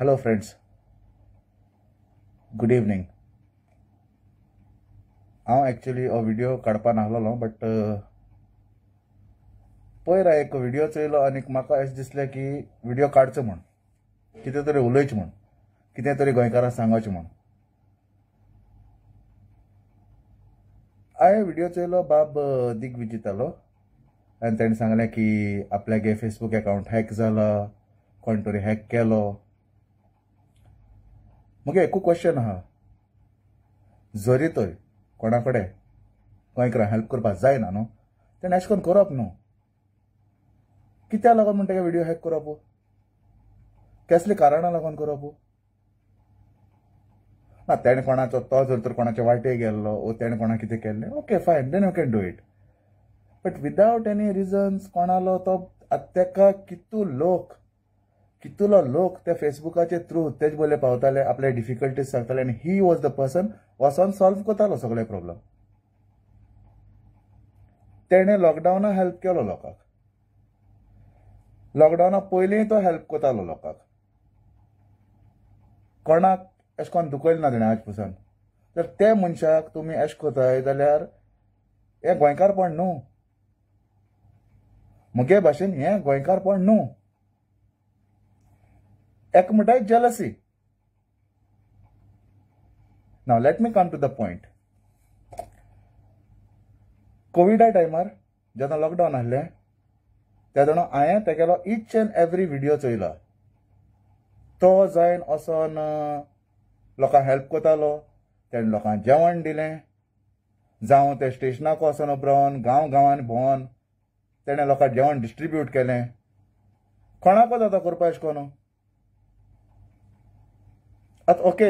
Hello friends good evening हांव actually हो video काडपा आसलेलो बट पयर एक व्हिडिओ चोयलो आनी म्हाका अशें दिसलें की व्हिडिओ काडचो म्हूण कितें तरी उलयचें म्हूण कितें तरी गोंयकारांक सांगोचें म्हूण हांवें व्हिडिओ चोयलो बाब दिग्विजितालो आनी ताणें सांगलें की आपल्यागे फेसबूक अकावंट हॅक जाला कोण तरी हॅक केलो मगे एकू क्वेश्चन आहा जरी तर कोणा कडेन हेल्प करपाक जायना न्हू तेणें अशें करून करप न्हू कित्या लागून म्हणटा व्हिडिओ हॅक करप कसली कारणां लागून करप ना तेणें कोणाचो तो जर तर कोणाचे वाटे गेल्लो ओ तेणें कोणाक कितें केल्लें okay fine then you can do it but without any reasons कोणालो तो तेका कितू लोक कितलो लोक त्या फेसबुकाचे थ्रू तेज बोले पावताले आपले डिफिकल्टीज सांगताले आणि ही वॉज द पर्सन वचोन सॉल्व करतालो सगळे प्रॉब्लेम तेणे लॉकडावना हेल्प केलो लोकांक लॉकडावना पयलींय तो हेल्प करतालो लोकांक कोणाक एश कोन्न दुखयलें ना तेणें आज पसून तर त्या मनशाक तुमी एश करताय जाल्यार हे गोंयकारपण न्हू मुगे भाशेन हें गोंयकारपण न्हू एक Accommodate जलसी नाव let me come to the point कोविडा टायमार जेन्ना लॉकडाऊन आले त्या जाणा हांवें तेगेलो इच अँड एवरी व्हिडिओ चोयला तो जायन वचोन लोकांक हेल्प कोतालो तेणें लोकांक जेवण दिले जावं ते स्टेशनाक वचोन उबरावन गांव गांवांनी भोंवन तेणें लोकांक जेवण डिस्ट्रिब्यूट केलें कोणाको जाता करपा एश कोन आता ओके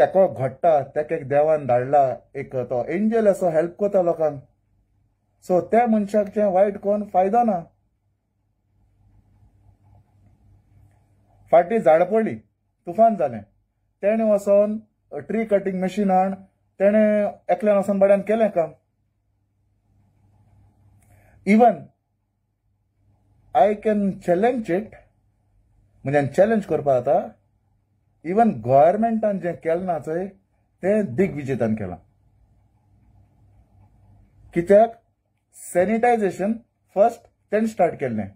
तेको घडटा तेका एक देवान धाडला एक तो एंजल असो हेल्प करता लोकांक सो त्या मनशाक जे वायट कोण फायदो ना फाटी झाड पडली तुफान झाले तेणें वचोन ट्री कटिंग मशीन हाण तेणें एकल्यान वचोन बड्यान केलें काम even I can challenge it म्हणजे चॅलेंज करपा जाता इवन गोव्हर्मेंटान जे केलं ना चय ते दिग्विजेतान केलां कित्याक सॅनिटायझेशन फर्स्ट तेण स्टार्ट केल्लें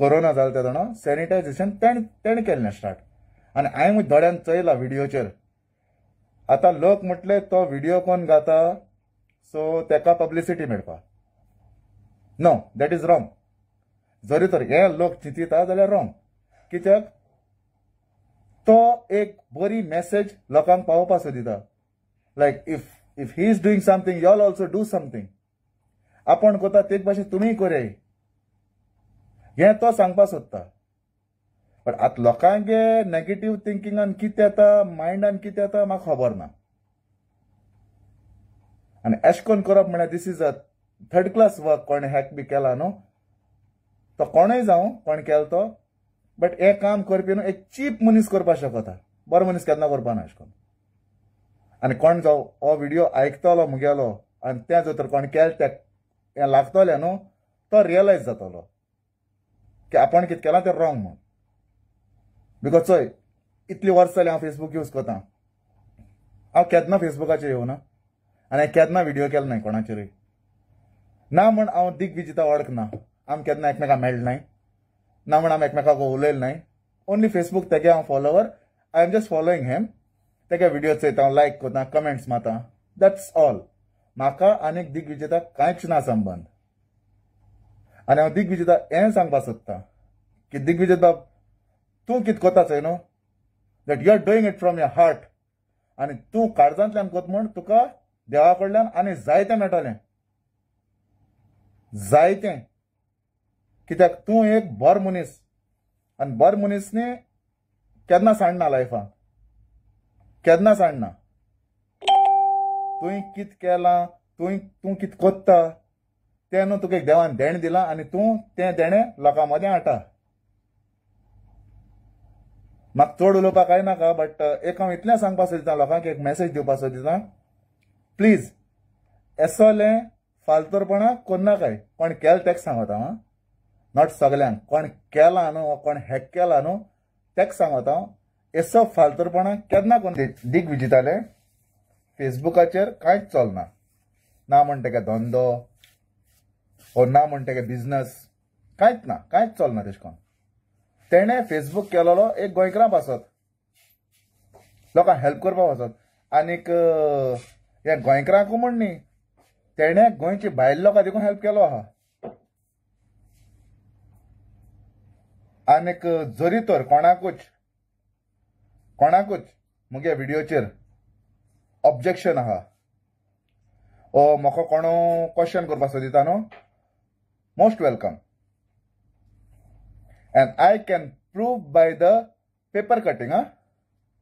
कोरोना झाला त्या जाणा सॅनिटायझेशन तेण केल्ले स्टार्ट आनी हांवें दोळ्यान चयला व्हिडिओचेर आतां लोक म्हटले तो व्हिडिओ कोण गाता सो तेका पब्लिसिटी मेळपा नो दॅट इज रॉंग जरी तर हे लोक चिंतिता जाल्यार रॉंग कित्याक तो एक बरी मेसेज लोकांक पावोवपा सोदिता लायक if if he is doing something you'll also do something आपण कोता ते भाशेन तुम्ही करे हे तो सांगपा सोदता बट आतां लोकांगे नेगेटीव्ह थिंकिंगान कितें येता मायंडान कितें येता म्हाका खबर ना आणि एश कोन करप म्हळ्यार this is a third class work कोणें हॅक बी केला न्हू तो कोणूय जावं कोण केला तो बट एक काम करपी न्हू एक चीप मनीस करपाक शकता बरो मनीस केन्ना करपाना अशें करून आनी कोण जावं हो व्हिडियो आयकतलो मुगेलो आनी तें जर तर कोण केलें तें हें लागतलें न्हू तो रियलायज जातलो की आपण कितें केलां तें रोंग म्हूण बिकॉज चोय इतली वर्स जालीं हांव फेसबूक यूज करतां हांव केन्ना फेसबुकाचेर येवना आनी हांवें केन्ना व्हिडियो केलो ना कोणाचेरूय ना म्हूण हांव दिग्विजिता वळखना आमी केन्ना एकमेकांक मेळनाय ना म्हण हांव एकमेकाक उलयल न्हय ओन्ली फेसबूक तेगे हांव follower I am just following हेम तेगे व्हिडिओ चयता हांव लायक करता कमेंट्स माता दॅट्स ऑल म्हाका आणि दिग्विजेता कांयच ना संबंद आनी हांव दिग्विजेता हें सांगपाक सोदता की दिग्विजेत बाब तूं कित कोता चोय न्हू that you are doing it from your heart आनी तूं काळजांतल्यान कोत म्हण तुका देवा कडल्यान आनी जायतें मेळटलें जायतें कित्याक तूं एक बर मनीस आनी मनीस मनीसने केन्ना सांडना लायफान केन्ना सांडना तुवें कित केला तुवें तूं कित कोत्ता तें न्हू तुका एक देवान देण दिलां आनी तूं तें देणें लोकां मदें हाडटा म्हाका चड उलोवपाक कांय नाका बट एक हांव इतलें सांगपा सोदिता लोकांक एक मॅसेज दिवपा सोदिता प्लीज एसोलें फालतोरपणां कोन्ना काय पण केल तेक सांगता हां नॉट सगल्यांक कोण केला न्हू वा कोण हॅक केला न्हू तेका सांगत हांव एसो फालतूरपणां केन्ना कोण दीग विजिताले फेसबुकाचेर कांयच चलना ना म्हणटगे धंदो ओ हो ना म्हणटगे बिझनस कांयच ना कांयच चलना तेश कोण तेणें फेसबूक केलेलो एक गोंयकारां पासत लोकांक हेल्प करपाक वचत आनीक हे गोंयकारांक म्हण न्ही तेणें गोंयचे भायले लोकां देखून हेल्प केलो आहा आनीक जरी तर कोणाकूच कोणाकूच मुगे व्हिडिओचेर ऑब्जेक्शन आहा ओ म्हाका कोण क्वेश्चन करपा सोदिता न्हू most welcome and I can prove by the paper cutting आ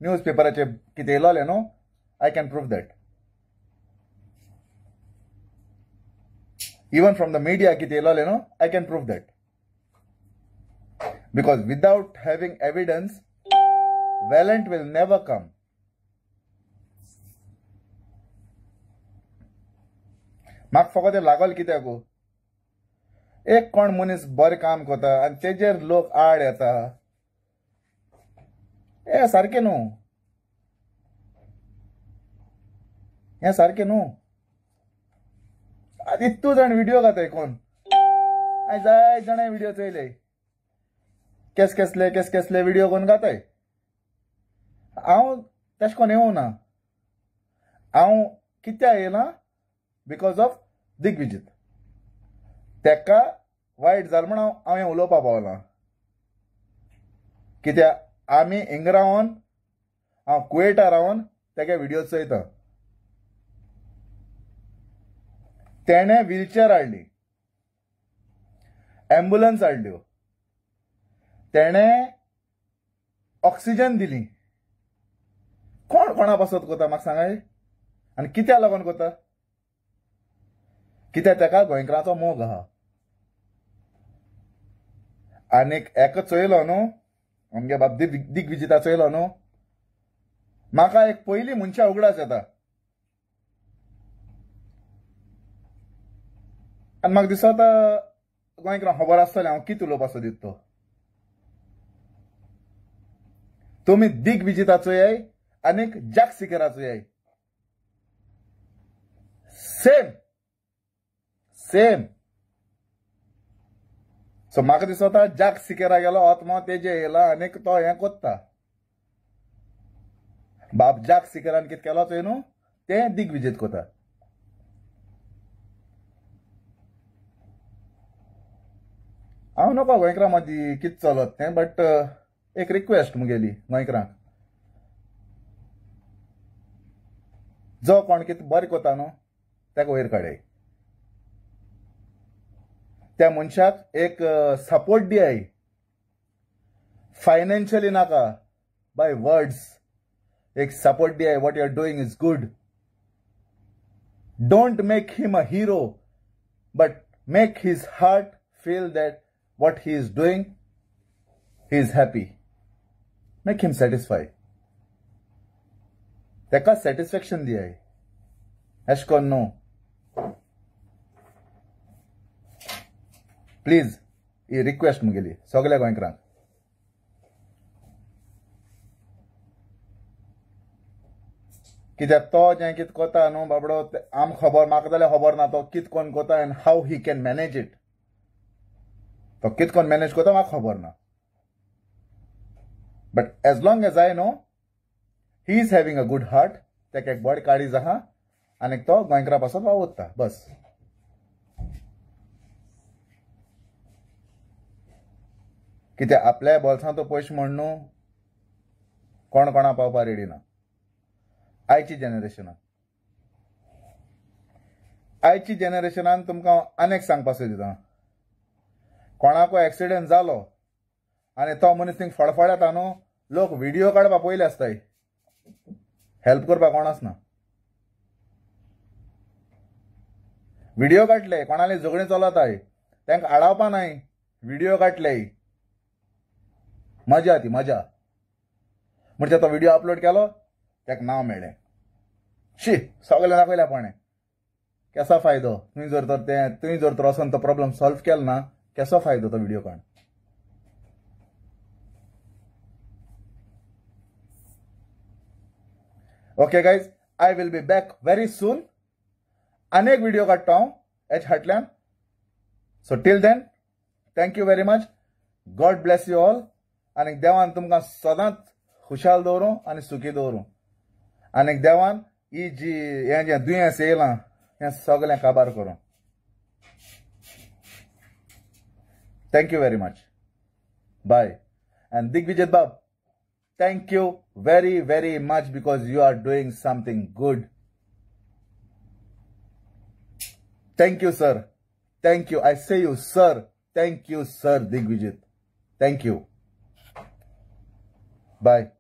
न्यूज पेपराचे कितें येयलोलें न्हू I can prove that even from the media कितें येयलोलें न्हू I can prove that Because without having evidence, valent will never come. म्हाका फकत तें लागल कित्याकू एक कोण मनीस बरें काम करता आनी तेजेर लोक आड येता हे सारकें न्हू हें सारकें न्हू आतां इतू जाण व्हिडियो घाताय कोण हांवें जाय जाणां व्हिडियो चयले केस केसले केस केसले व्हिडिओ कोण घाताय हांव तेश कोन येवं ना हांव कित्या येना बिकॉज ऑफ दिग्विजीत तेका वायट जाल म्हण हांव हांवें उलोवपा पावलां कित्या आमी हिंग रावन हांव कुवेटा रावन तेगे व्हिडिओ चयतां तेणें व्हीलचॅर हाडली एम्बुलन्स हाडल्यो तेणें ऑक्सिजन दिली कोण कोणा पासत कोता म्हाका सांगाय आनी कित्या लागून कोता कित्या तेका गोंयकारांचो मोग आहा आनीक एक चयलो न्हू आमगे बाब दिग्विजिता चयलो न्हू म्हाका एक पयलीं मनशा उगडास येता आनी म्हाका दिसता गोंयकारांक खबर आसतलें हांव कित उलोवपाचो दिता तो তুমি দিগ্বিজিতাচই आणि अनेक जागसिकेराचो आय सेम सेम सो म्हाका दिसता जाग सिकेरा गेलो आत्मा तेजे येला आनीक तो हे कोत्ता बाब जाग सिकेरान कित केलो चोय न्हू तें दिग्विजेत कोता हांव नको गोंयकारा म्हाजी कित चलत तें बट एक रिक्वेस्ट मुगेली गोंयकारांक जो कोण कितें बरें कोता न्हू ताका वयर काडय त्या मनशाक एक सपोर्ट दियाय फायनान्शियली नाका बाय वर्ड्स एक सपोर्ट दियाय what you are doing is good don't make him a hero but make his heart feel that what he is doing he is happy make him satisfy त्याका satisfaction दिया एश कॉन नो please ही request मुगेली सगळ्या गोयकारांक कित्याक तो जे कितें कोता न्हू बाबडो आम खबर म्हाका जाल्यार खबर ना तो कित कोता and how he can manage it तो कित कोण मॅनेज कोता म्हाका खबर ना But as long as I know, he is having a good heart. त्याका एक बड काळी आहा आणि तो गोंयकारा पासून वावुरता बस कित्या आपल्या बोल्सां तो पयशे म्हण न्हू कोण कोणा पावपा रेडी ना आयची जनरेशनान आयची जनरेशनान तुमकां आनीक सांगपा सोदिता कोणाको एक्सिडेंट जालो आणि तो मनीस थिंग येता न्हू लोक व्हिडिओ काडपा पयले आसताय हेल्प करपा कोण आसना व्हिडियो काडले कोणाली झगडी चलताय तांकां आडावपा नाय व्हिडिओ काडले मजा ती मजा म्हणजे तो व्हिडिओ अपलोड केलो त्याक नाव मेळ्ळें शी सगळे दाखयल्या पणे केसा फायदो तुम्ही जर तर ते तुम्ही जर तर वचोन तो प्रॉब्लम सॉल्व केलो ना केसो फायदो तो व्हिडिओ काढ okay guys I will be back very soon अनेक वीडियो करता हूं एच हटलैम so till then thank you very much God bless you all आनी देवान तुमका सदांत खुशाल दवरूं आनी सुखी दवरूं आनी देवान ही जी ये जे दुयेंस येयलां ये सगलें काबार करूं you very much bye and Digvijay बाब Thank you very, very much because you are doing something good. Thank you, sir. Thank you. I say you, sir. Thank you, sir Digvijit. Thank you. Bye.